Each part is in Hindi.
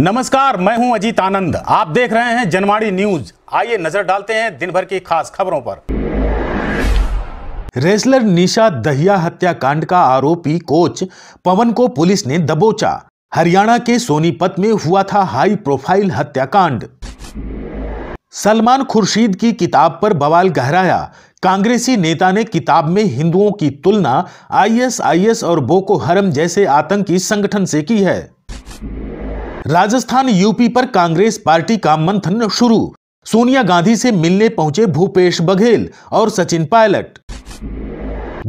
नमस्कार मैं हूं अजीत आनंद आप देख रहे हैं जनवाड़ी न्यूज आइए नजर डालते हैं दिन भर की खास खबरों पर रेसलर निशा दहिया हत्याकांड का आरोपी कोच पवन को पुलिस ने दबोचा हरियाणा के सोनीपत में हुआ था हाई प्रोफाइल हत्याकांड सलमान खुर्शीद की किताब पर बवाल गहराया कांग्रेसी नेता ने किताब में हिंदुओं की तुलना आईएसआईएस और बोको हरम जैसे आतंकी संगठन से की है राजस्थान यूपी पर कांग्रेस पार्टी का मंथन शुरू सोनिया गांधी से मिलने पहुंचे भूपेश बघेल और सचिन पायलट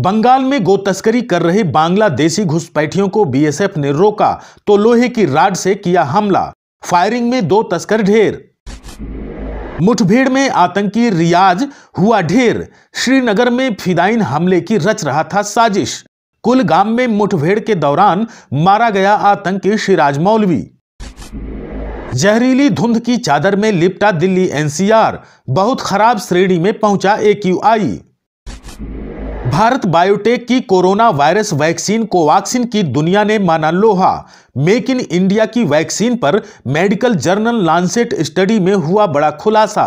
बंगाल में गो तस्करी कर रहे बांग्लादेशी घुसपैठियों को बीएसएफ ने रोका तो लोहे की राड से किया हमला फायरिंग में दो तस्कर ढेर मुठभेड़ में आतंकी रियाज हुआ ढेर श्रीनगर में फिदाइन हमले की रच रहा था साजिश कुलगाम में मुठभेड़ के दौरान मारा गया आतंकी शिराज मौलवी जहरीली धुंध की चादर में लिपटा दिल्ली एनसीआर बहुत खराब श्रेणी में पहुंचा ए भारत बायोटेक की कोरोना वायरस वैक्सीन कोवैक्सीन की दुनिया ने माना लोहा मेक इन इंडिया की वैक्सीन पर मेडिकल जर्नल लानसेट स्टडी में हुआ बड़ा खुलासा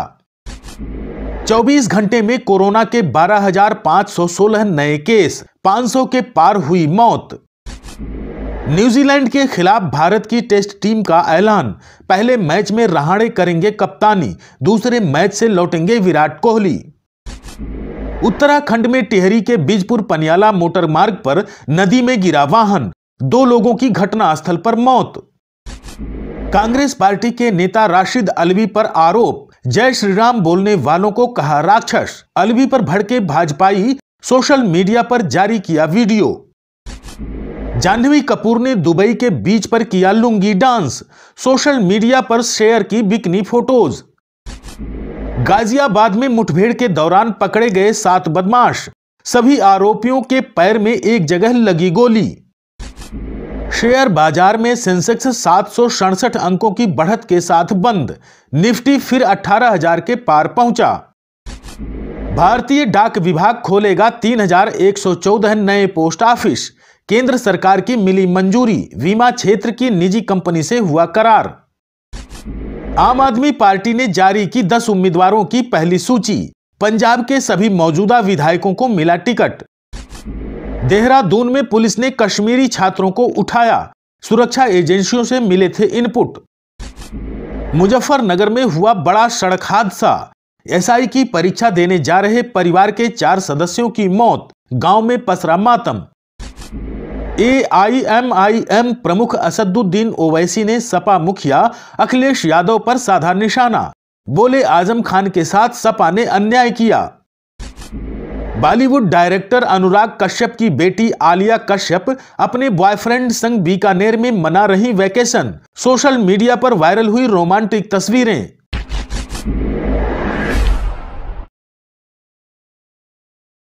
24 घंटे में कोरोना के 12,516 नए केस 500 के पार हुई मौत न्यूजीलैंड के खिलाफ भारत की टेस्ट टीम का ऐलान पहले मैच में रहाड़े करेंगे कप्तानी दूसरे मैच से लौटेंगे विराट कोहली उत्तराखंड में टिहरी के बीजपुर पनियाला मोटर मार्ग पर नदी में गिरा वाहन दो लोगों की घटनास्थल पर मौत कांग्रेस पार्टी के नेता राशिद अलवी पर आरोप जय श्री राम बोलने वालों को कहा राक्षस अलवी पर भड़के भाजपाई सोशल मीडिया पर जारी किया वीडियो जानवी कपूर ने दुबई के बीच पर किया लुंगी डांस सोशल मीडिया पर शेयर की बिकनी फोटोज गाजियाबाद में मुठभेड़ के दौरान पकड़े गए सात बदमाश सभी आरोपियों के पैर में एक जगह लगी गोली शेयर बाजार में सेंसेक्स सात अंकों की बढ़त के साथ बंद निफ्टी फिर 18,000 के पार पहुंचा भारतीय डाक विभाग खोलेगा 3,114 नए पोस्ट ऑफिस केंद्र सरकार की मिली मंजूरी बीमा क्षेत्र की निजी कंपनी से हुआ करार आम आदमी पार्टी ने जारी की 10 उम्मीदवारों की पहली सूची पंजाब के सभी मौजूदा विधायकों को मिला टिकट देहरादून में पुलिस ने कश्मीरी छात्रों को उठाया सुरक्षा एजेंसियों से मिले थे इनपुट मुजफ्फरनगर में हुआ बड़ा सड़क हादसा एसआई की परीक्षा देने जा रहे परिवार के चार सदस्यों की मौत गांव में पसरा मातम एम प्रमुख असदुद्दीन ओवैसी ने सपा मुखिया अखिलेश यादव पर साधा निशाना बोले आजम खान के साथ सपा ने अन्याय किया बॉलीवुड डायरेक्टर अनुराग कश्यप की बेटी आलिया कश्यप अपने बॉयफ्रेंड संग बीकानेर में मना रही वैकेशन सोशल मीडिया पर वायरल हुई रोमांटिक तस्वीरें